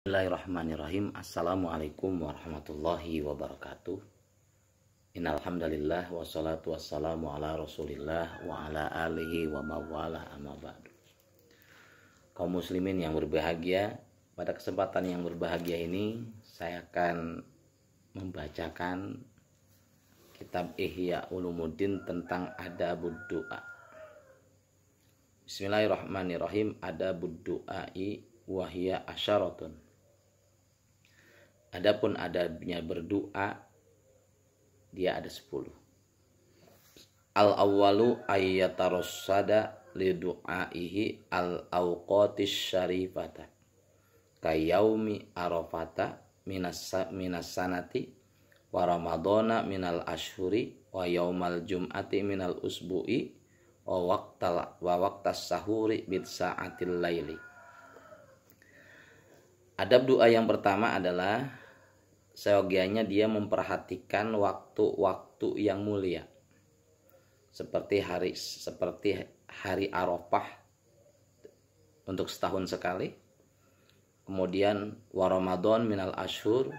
Bismillahirrahmanirrahim Assalamualaikum warahmatullahi wabarakatuh Innalhamdalillah Wassalatu wassalamu ala rasulillah Wa ala alihi wa mawala amma ba'du Kaum muslimin yang berbahagia Pada kesempatan yang berbahagia ini Saya akan membacakan Kitab Ihya Ulumuddin tentang Adabud Doa Bismillahirrahmanirrahim Adabud Doai Wahia Asyaratun Adapun adabnya berdoa dia ada sepuluh. Al awwalu ayyatarassada li du'aihi al awqatis syarifata kayaumi arafata minas minas sanati wa ramadana minal ashuri wa yaumal jum'ati minal usbu'i wa waqtal wa waqtas sahuri bid sa'atil laili Adab doa yang pertama adalah seogianya dia memperhatikan waktu-waktu yang mulia seperti hari seperti hari Arafah untuk setahun sekali kemudian wa Ramadan minal ashur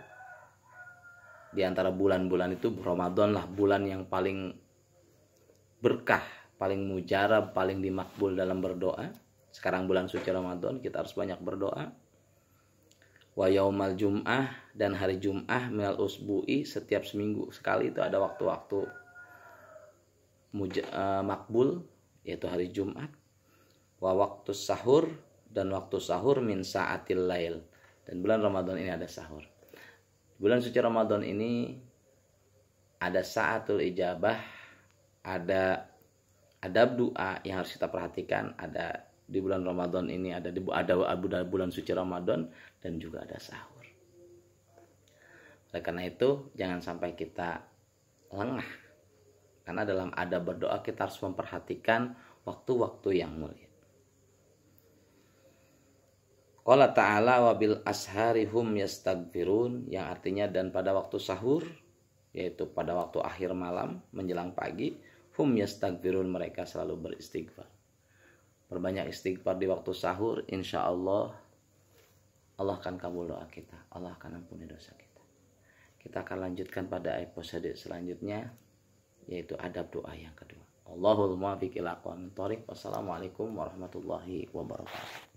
di antara bulan-bulan itu Ramadan lah bulan yang paling berkah paling mujarab paling dimakbul dalam berdoa sekarang bulan suci Ramadan kita harus banyak berdoa wa yaumal jum'ah dan hari jum'ah minal usbu'i setiap seminggu sekali itu ada waktu-waktu eh, makbul yaitu hari Jumat wa waktu sahur dan waktu sahur min saatil lail dan bulan Ramadhan ini ada sahur bulan suci Ramadhan ini ada saatul ijabah ada adab doa yang harus kita perhatikan ada di bulan Ramadan ini ada di ada bulan suci Ramadan dan juga ada sahur. Oleh karena itu jangan sampai kita lengah. Karena dalam ada berdoa kita harus memperhatikan waktu-waktu yang mulia. Qala ta'ala wabil bil asharihum yastagfirun yang artinya dan pada waktu sahur yaitu pada waktu akhir malam menjelang pagi hum yastagfirun mereka selalu beristighfar Perbanyak istighfar di waktu sahur, insya Allah Allah akan kabul doa kita. Allah akan ampuni dosa kita. Kita akan lanjutkan pada episode selanjutnya yaitu adab doa yang kedua. Allahul muafiq ila Wassalamualaikum warahmatullahi wabarakatuh.